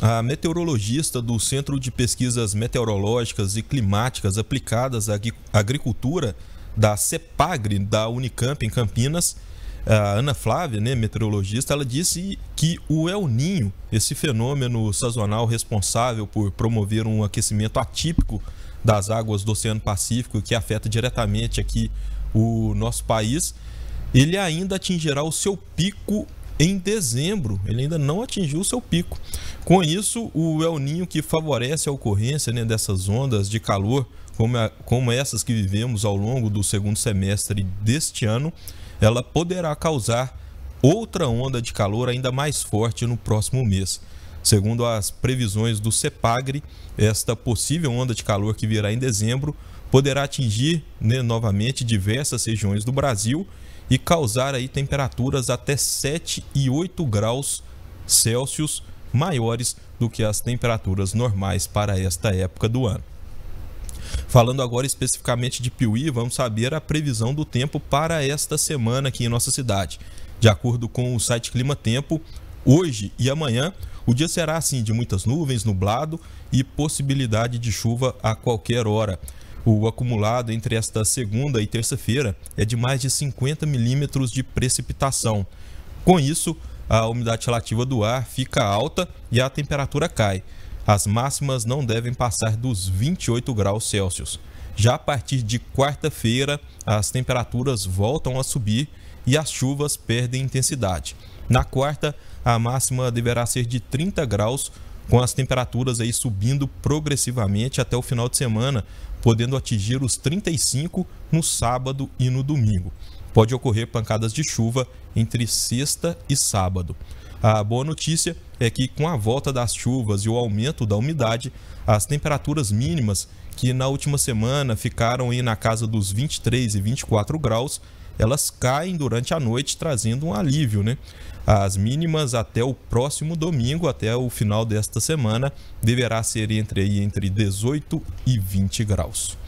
A meteorologista do Centro de Pesquisas Meteorológicas e Climáticas Aplicadas à Agricultura da CEPAGRE da Unicamp em Campinas, a Ana Flávia, né, meteorologista, ela disse que o El Ninho, esse fenômeno sazonal responsável por promover um aquecimento atípico das águas do Oceano Pacífico que afeta diretamente aqui o nosso país, ele ainda atingirá o seu pico em dezembro. Ele ainda não atingiu o seu pico. Com isso, o El Ninho que favorece a ocorrência né, dessas ondas de calor, como, a, como essas que vivemos ao longo do segundo semestre deste ano, ela poderá causar outra onda de calor ainda mais forte no próximo mês. Segundo as previsões do CEPAGRE, esta possível onda de calor que virá em dezembro poderá atingir né, novamente diversas regiões do Brasil e causar aí temperaturas até 7 e 8 graus Celsius maiores do que as temperaturas normais para esta época do ano. Falando agora especificamente de Piuí, vamos saber a previsão do tempo para esta semana aqui em nossa cidade. De acordo com o site Clima Tempo, hoje e amanhã o dia será assim de muitas nuvens, nublado e possibilidade de chuva a qualquer hora. O acumulado entre esta segunda e terça-feira é de mais de 50 milímetros de precipitação. Com isso, a umidade relativa do ar fica alta e a temperatura cai. As máximas não devem passar dos 28 graus Celsius. Já a partir de quarta-feira, as temperaturas voltam a subir e as chuvas perdem intensidade. Na quarta, a máxima deverá ser de 30 graus com as temperaturas aí subindo progressivamente até o final de semana, podendo atingir os 35 no sábado e no domingo. Pode ocorrer pancadas de chuva entre sexta e sábado. A boa notícia é que, com a volta das chuvas e o aumento da umidade, as temperaturas mínimas, que na última semana ficaram aí na casa dos 23 e 24 graus, elas caem durante a noite, trazendo um alívio, né? As mínimas até o próximo domingo, até o final desta semana, deverá ser entre, entre 18 e 20 graus.